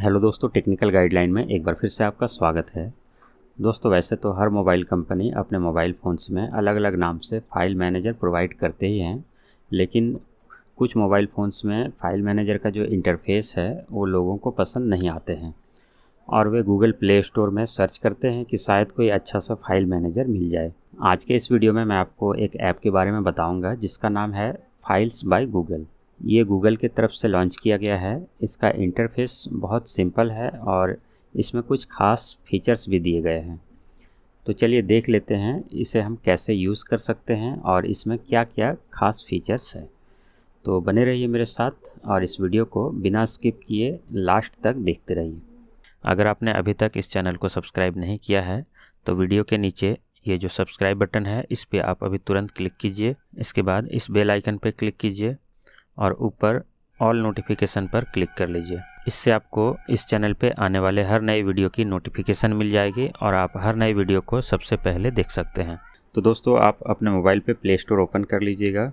hello दोस्तों technical guideline में एक बार फिर से आपका स्वागत है दोस्तों वैसे तो हर मोबाइल कंपनी अपने मोबाइल फ़ोन्स में अलग अलग नाम से फ़ाइल मैनेजर प्रोवाइड करते ही हैं लेकिन कुछ मोबाइल फ़ोन्स में फ़ाइल मैनेजर का जो इंटरफेस है वो लोगों को पसंद नहीं आते हैं और वे गूगल प्ले स्टोर में सर्च करते हैं कि शायद कोई अच्छा सा फ़ाइल मैनेजर मिल जाए आज के इस वीडियो में मैं आपको एक ऐप के बारे में बताऊँगा जिसका नाम है फाइल्स बाई गूगल ये गूगल की तरफ से लॉन्च किया गया है इसका इंटरफेस बहुत सिंपल है और इसमें कुछ ख़ास फीचर्स भी दिए गए हैं तो चलिए देख लेते हैं इसे हम कैसे यूज़ कर सकते हैं और इसमें क्या क्या ख़ास फीचर्स है तो बने रहिए मेरे साथ और इस वीडियो को बिना स्किप किए लास्ट तक देखते रहिए अगर आपने अभी तक इस चैनल को सब्सक्राइब नहीं किया है तो वीडियो के नीचे ये जो सब्सक्राइब बटन है इस पर आप अभी तुरंत क्लिक कीजिए इसके बाद इस बेल आइकन पर क्लिक कीजिए और ऊपर ऑल नोटिफिकेशन पर क्लिक कर लीजिए इससे आपको इस चैनल पे आने वाले हर नए वीडियो की नोटिफिकेशन मिल जाएगी और आप हर नए वीडियो को सबसे पहले देख सकते हैं तो दोस्तों आप अपने मोबाइल पे प्ले स्टोर ओपन कर लीजिएगा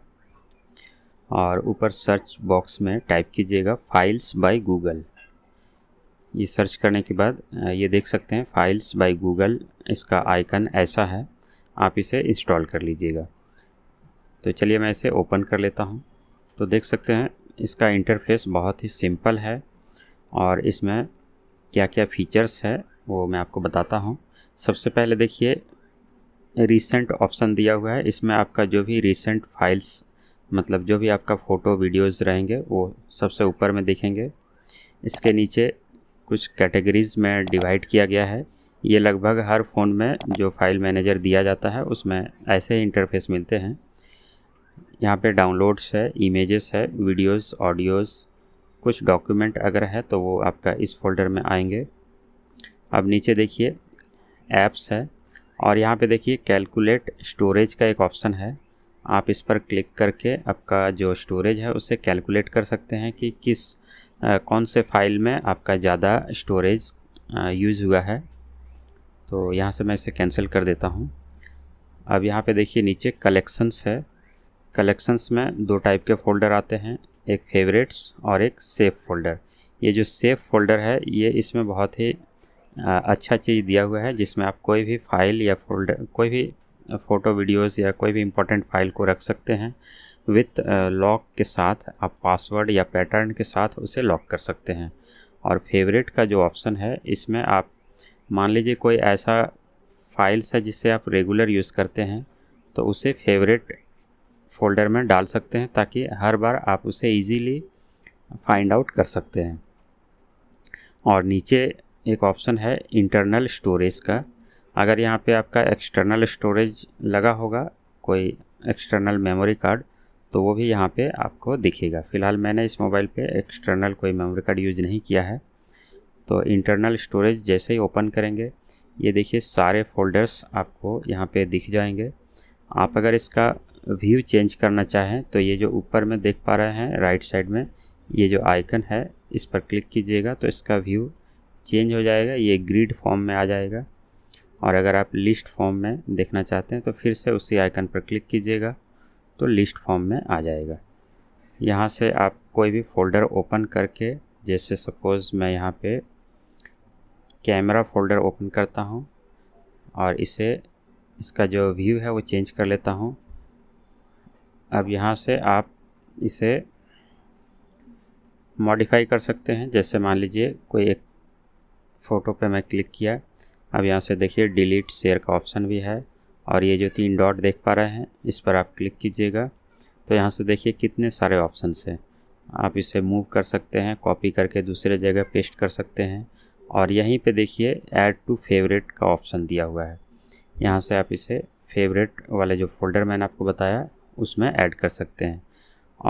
और ऊपर सर्च बॉक्स में टाइप कीजिएगा फाइल्स बाय गूगल ये सर्च करने के बाद ये देख सकते हैं फाइल्स बाई गूगल इसका आइकन ऐसा है आप इसे इंस्टॉल कर लीजिएगा तो चलिए मैं इसे ओपन कर लेता हूँ तो देख सकते हैं इसका इंटरफेस बहुत ही सिंपल है और इसमें क्या क्या फ़ीचर्स है वो मैं आपको बताता हूँ सबसे पहले देखिए रिसेंट ऑप्शन दिया हुआ है इसमें आपका जो भी रिसेंट फाइल्स मतलब जो भी आपका फ़ोटो वीडियोस रहेंगे वो सबसे ऊपर में देखेंगे इसके नीचे कुछ कैटेगरीज़ में डिवाइड किया गया है ये लगभग हर फ़ोन में जो फाइल मैनेजर दिया जाता है उसमें ऐसे ही इंटरफेस मिलते हैं यहाँ पे डाउनलोड्स है इमेजेस है वीडियोस ऑडियोस कुछ डॉक्यूमेंट अगर है तो वो आपका इस फोल्डर में आएंगे अब नीचे देखिए ऐप्स है और यहाँ पे देखिए कैलकुलेट स्टोरेज का एक ऑप्शन है आप इस पर क्लिक करके आपका जो स्टोरेज है उसे कैलकुलेट कर सकते हैं कि किस आ, कौन से फाइल में आपका ज़्यादा स्टोरेज यूज़ हुआ है तो यहाँ से मैं इसे कैंसिल कर देता हूँ अब यहाँ पे देखिए नीचे कलेक्शंस है कलेक्शंस में दो टाइप के फ़ोल्डर आते हैं एक फेवरेट्स और एक सेफ फोल्डर ये जो सेफ फोल्डर है ये इसमें बहुत ही अच्छा चीज़ दिया हुआ है जिसमें आप कोई भी फाइल या फोल्डर कोई भी फ़ोटो वीडियोस या कोई भी इम्पोर्टेंट फाइल को रख सकते हैं विथ लॉक के साथ आप पासवर्ड या पैटर्न के साथ उसे लॉक कर सकते हैं और फेवरेट का जो ऑप्शन है इसमें आप मान लीजिए कोई ऐसा फाइल्स है जिसे आप रेगुलर यूज़ करते हैं तो उसे फेवरेट फोल्डर में डाल सकते हैं ताकि हर बार आप उसे इजीली फाइंड आउट कर सकते हैं और नीचे एक ऑप्शन है इंटरनल स्टोरेज का अगर यहाँ पे आपका एक्सटर्नल स्टोरेज लगा होगा कोई एक्सटर्नल मेमोरी कार्ड तो वो भी यहाँ पे आपको दिखेगा फ़िलहाल मैंने इस मोबाइल पे एक्सटर्नल कोई मेमोरी कार्ड यूज़ नहीं किया है तो इंटरनल स्टोरेज जैसे ही ओपन करेंगे ये देखिए सारे फोल्डर्स आपको यहाँ पे दिख जाएंगे आप अगर इसका व्यू चेंज करना चाहें तो ये जो ऊपर में देख पा रहे हैं राइट साइड में ये जो आइकन है इस पर क्लिक कीजिएगा तो इसका व्यू चेंज हो जाएगा ये ग्रिड फॉर्म में आ जाएगा और अगर आप लिस्ट फॉर्म में देखना चाहते हैं तो फिर से उसी आइकन पर क्लिक कीजिएगा तो लिस्ट फॉर्म में आ जाएगा यहाँ से आप कोई भी फ़ोल्डर ओपन करके जैसे सपोज़ मैं यहाँ पे कैमरा फ़ोल्डर ओपन करता हूँ और इसे इसका जो व्यू है वो चेंज कर लेता हूँ अब यहाँ से आप इसे मॉडिफाई कर सकते हैं जैसे मान लीजिए कोई एक फ़ोटो पे मैं क्लिक किया अब यहाँ से देखिए डिलीट शेयर का ऑप्शन भी है और ये जो तीन डॉट देख पा रहे हैं इस पर आप क्लिक कीजिएगा तो यहाँ से देखिए कितने सारे ऑप्शन हैं आप इसे मूव कर सकते हैं कॉपी करके दूसरे जगह पेस्ट कर सकते हैं और यहीं पे देखिए ऐड टू फेवरेट का ऑप्शन दिया हुआ है यहाँ से आप इसे फेवरेट वाले जो फोल्डर मैंने आपको बताया उसमें ऐड कर सकते हैं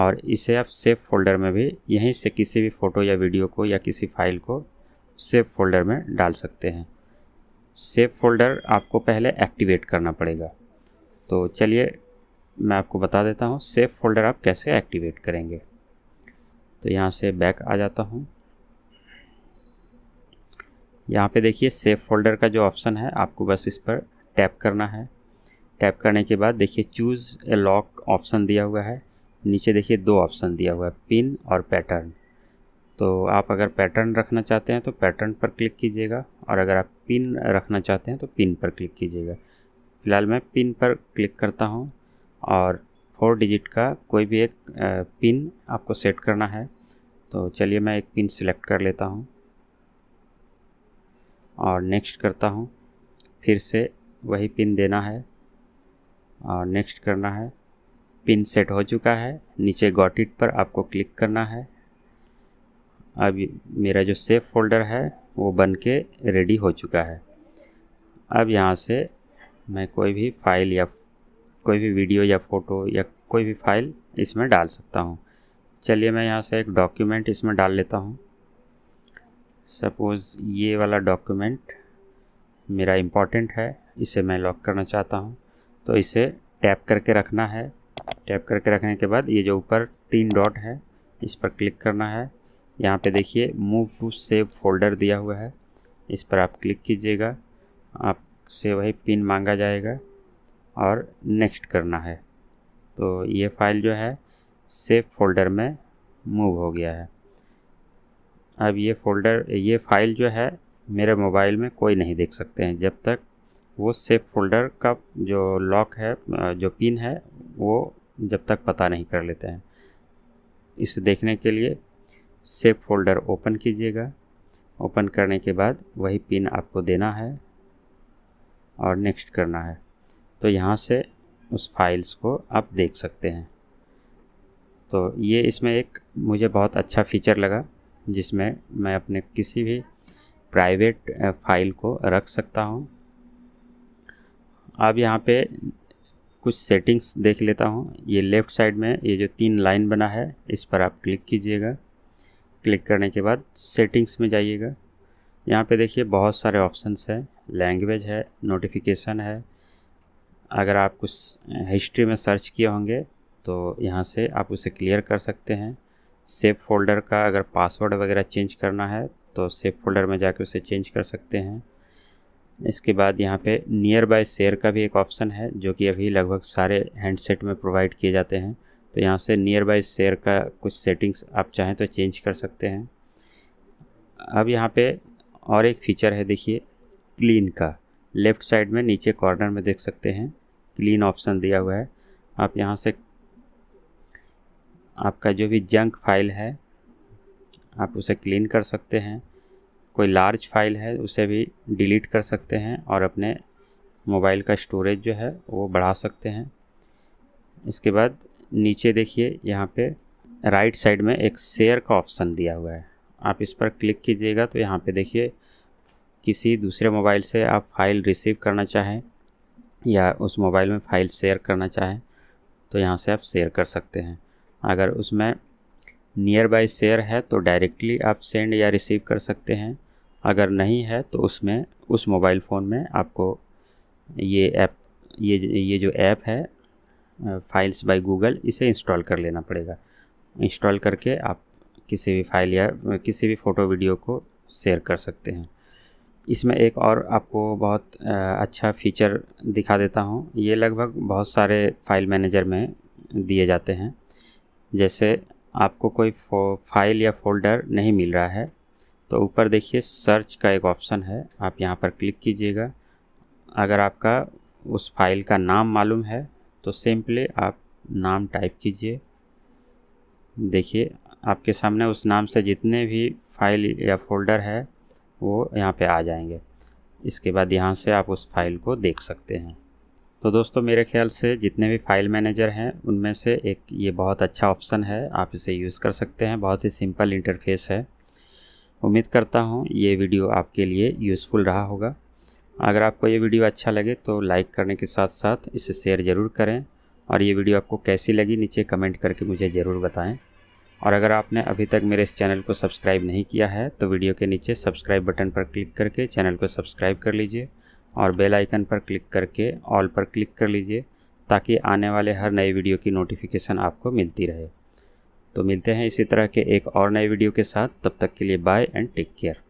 और इसे आप सेफ़ फोल्डर में भी यहीं से किसी भी फ़ोटो या वीडियो को या किसी फाइल को सेफ फोल्डर में डाल सकते हैं सेफ फोल्डर आपको पहले एक्टिवेट करना पड़ेगा तो चलिए मैं आपको बता देता हूँ सेफ़ फोल्डर आप कैसे एक्टिवेट करेंगे तो यहाँ से बैक आ जाता हूँ यहाँ पे देखिए सेफ फोल्डर का जो ऑप्शन है आपको बस इस पर टैप करना है टैप करने के बाद देखिए चूज़ ए लॉक ऑप्शन दिया हुआ है नीचे देखिए दो ऑप्शन दिया हुआ है पिन और पैटर्न तो आप अगर पैटर्न रखना चाहते हैं तो पैटर्न पर क्लिक कीजिएगा और अगर आप पिन रखना चाहते हैं तो पिन पर क्लिक कीजिएगा फ़िलहाल मैं पिन पर क्लिक करता हूँ और फोर डिजिट का कोई भी एक पिन आपको सेट करना है तो चलिए मैं एक पिन सिलेक्ट कर लेता हूँ और नेक्स्ट करता हूँ फिर से वही पिन देना है और नेक्स्ट करना है पिन सेट हो चुका है नीचे गॉट इट पर आपको क्लिक करना है अब मेरा जो सेफ फोल्डर है वो बन के रेडी हो चुका है अब यहाँ से मैं कोई भी फाइल या कोई भी वीडियो या फ़ोटो या कोई भी फाइल इसमें डाल सकता हूँ चलिए मैं यहाँ से एक डॉक्यूमेंट इसमें डाल लेता हूँ सपोज़ ये वाला डॉक्यूमेंट मेरा इम्पॉर्टेंट है इसे मैं लॉक करना चाहता हूँ तो इसे टैप करके रखना है टैप करके रखने के बाद ये जो ऊपर तीन डॉट है इस पर क्लिक करना है यहाँ पे देखिए मूव टू सेव फोल्डर दिया हुआ है इस पर आप क्लिक कीजिएगा आपसे वही पिन मांगा जाएगा और नेक्स्ट करना है तो ये फाइल जो है सेव फोल्डर में मूव हो गया है अब ये फोल्डर ये फाइल जो है मेरे मोबाइल में कोई नहीं देख सकते हैं जब तक वो सेफ फोल्डर का जो लॉक है जो पिन है वो जब तक पता नहीं कर लेते हैं इसे देखने के लिए सेफ फोल्डर ओपन कीजिएगा ओपन करने के बाद वही पिन आपको देना है और नेक्स्ट करना है तो यहाँ से उस फाइल्स को आप देख सकते हैं तो ये इसमें एक मुझे बहुत अच्छा फीचर लगा जिसमें मैं अपने किसी भी प्राइवेट फाइल को रख सकता हूँ अब यहाँ पे कुछ सेटिंग्स देख लेता हूँ ये लेफ़्ट साइड में ये जो तीन लाइन बना है इस पर आप क्लिक कीजिएगा क्लिक करने के बाद सेटिंग्स में जाइएगा यहाँ पे देखिए बहुत सारे ऑप्शंस हैं लैंग्वेज है नोटिफिकेशन है अगर आप कुछ हिस्ट्री में सर्च किए होंगे तो यहाँ से आप उसे क्लियर कर सकते हैं सेफ फोल्डर का अगर पासवर्ड वगैरह चेंज करना है तो सेफ फोल्डर में जाकर उसे चेंज कर सकते हैं इसके बाद यहाँ पे नियर बाय शेयर का भी एक ऑप्शन है जो कि अभी लगभग सारे हैंडसेट में प्रोवाइड किए जाते हैं तो यहाँ से नियर बाय शेयर का कुछ सेटिंग्स आप चाहें तो चेंज कर सकते हैं अब यहाँ पे और एक फीचर है देखिए क्लीन का लेफ़्ट साइड में नीचे कॉर्नर में देख सकते हैं क्लीन ऑप्शन दिया हुआ है आप यहाँ से आपका जो भी जंक फाइल है आप उसे क्लीन कर सकते हैं कोई लार्ज फाइल है उसे भी डिलीट कर सकते हैं और अपने मोबाइल का स्टोरेज जो है वो बढ़ा सकते हैं इसके बाद नीचे देखिए यहाँ पे राइट साइड में एक शेयर का ऑप्शन दिया हुआ है आप इस पर क्लिक कीजिएगा तो यहाँ पे देखिए किसी दूसरे मोबाइल से आप फाइल रिसीव करना चाहें या उस मोबाइल में फ़ाइल शेयर करना चाहें तो यहाँ से आप शेयर कर सकते हैं अगर उसमें नियर बाई शेयर है तो डायरेक्टली आप सेंड या रिसीव कर सकते हैं अगर नहीं है तो उसमें उस मोबाइल फ़ोन में आपको ये ऐप ये ये जो ऐप है फाइल्स बाय गूगल इसे इंस्टॉल कर लेना पड़ेगा इंस्टॉल करके आप किसी भी फाइल या किसी भी फ़ोटो वीडियो को शेयर कर सकते हैं इसमें एक और आपको बहुत अच्छा फीचर दिखा देता हूँ ये लगभग बहुत सारे फाइल मैनेजर में दिए जाते हैं जैसे आपको कोई फाइल या फोल्डर नहीं मिल रहा है तो ऊपर देखिए सर्च का एक ऑप्शन है आप यहाँ पर क्लिक कीजिएगा अगर आपका उस फाइल का नाम मालूम है तो सिंपली आप नाम टाइप कीजिए देखिए आपके सामने उस नाम से जितने भी फाइल या फोल्डर है वो यहाँ पे आ जाएंगे इसके बाद यहाँ से आप उस फाइल को देख सकते हैं तो दोस्तों मेरे ख्याल से जितने भी फाइल मैनेजर हैं उनमें से एक ये बहुत अच्छा ऑप्शन है आप इसे यूज़ कर सकते हैं बहुत ही सिंपल इंटरफेस है उम्मीद करता हूँ ये वीडियो आपके लिए यूज़फुल रहा होगा अगर आपको ये वीडियो अच्छा लगे तो लाइक करने के साथ साथ इसे शेयर ज़रूर करें और ये वीडियो आपको कैसी लगी नीचे कमेंट करके मुझे ज़रूर बताएं और अगर आपने अभी तक मेरे इस चैनल को सब्सक्राइब नहीं किया है तो वीडियो के नीचे सब्सक्राइब बटन पर क्लिक करके चैनल को सब्सक्राइब कर लीजिए और बेल आइकन पर क्लिक करके ऑल पर क्लिक कर लीजिए ताकि आने वाले हर नए वीडियो की नोटिफिकेशन आपको मिलती रहे तो मिलते हैं इसी तरह के एक और नए वीडियो के साथ तब तक के लिए बाय एंड टेक केयर